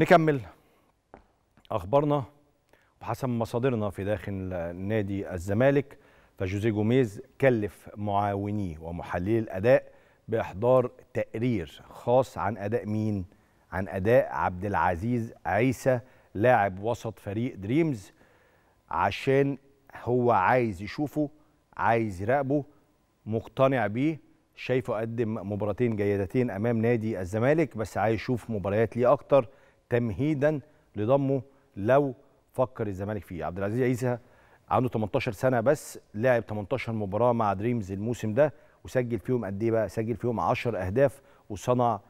نكمل اخبارنا وحسب مصادرنا في داخل نادي الزمالك فجوزيه جوميز كلف معاونيه ومحللي الاداء باحضار تقرير خاص عن اداء مين عن اداء عبد العزيز عيسى لاعب وسط فريق دريمز عشان هو عايز يشوفه عايز يراقبه مقتنع بيه شايفه قدم مباراتين جيدتين امام نادي الزمالك بس عايز يشوف مباريات ليه اكتر تمهيدا لضمه لو فكر الزمالك فيه عبد العزيز عيسى عنده 18 سنه بس لعب 18 مباراه مع دريمز الموسم ده وسجل فيهم قد ايه بقى سجل فيهم 10 اهداف وصنع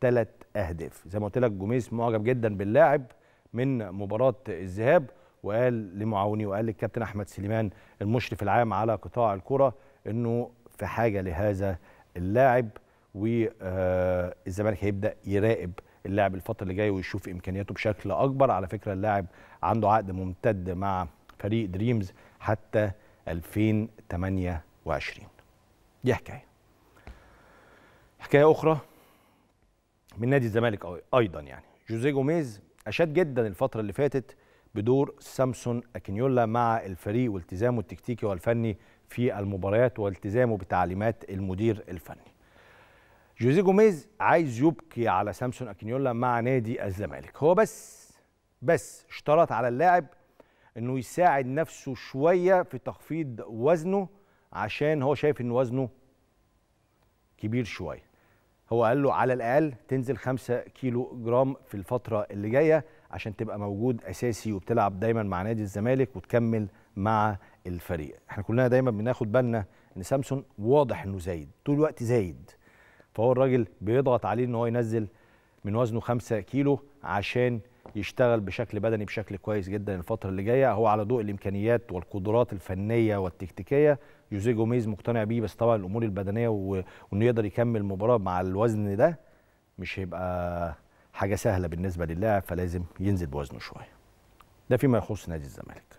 3 اهداف زي ما قلت لك جوميز معجب جدا باللاعب من مباراه الذهاب وقال لمعاونيه وقال للكابتن احمد سليمان المشرف العام على قطاع الكره انه في حاجه لهذا اللاعب والزمالك آه، هيبدا يراقب اللاعب الفتره اللي جايه ويشوف امكانياته بشكل اكبر على فكره اللاعب عنده عقد ممتد مع فريق دريمز حتى 2028 دي حكايه حكايه اخرى من نادي الزمالك ايضا يعني جوزيه جوميز اشاد جدا الفتره اللي فاتت بدور سامسون اكينيولا مع الفريق والتزامه التكتيكي والفني في المباريات والتزامه بتعليمات المدير الفني جوزيه جوميز عايز يبكي على سامسون اكينيولا مع نادي الزمالك هو بس بس اشترط على اللاعب انه يساعد نفسه شويه في تخفيض وزنه عشان هو شايف ان وزنه كبير شويه هو قال له على الاقل تنزل 5 كيلو جرام في الفتره اللي جايه عشان تبقى موجود اساسي وبتلعب دايما مع نادي الزمالك وتكمل مع الفريق احنا كلنا دايما بناخد بالنا ان سامسون واضح انه زايد طول الوقت زايد فهو الراجل بيضغط عليه ان هو ينزل من وزنه 5 كيلو عشان يشتغل بشكل بدني بشكل كويس جدا الفتره اللي جايه هو على ضوء الامكانيات والقدرات الفنيه والتكتيكيه جوزيه جوميز مقتنع بيه بس طبعا الامور البدنيه وانه يقدر يكمل المباراه مع الوزن ده مش هيبقى حاجه سهله بالنسبه للاعب فلازم ينزل بوزنه شويه ده فيما يخص نادي الزمالك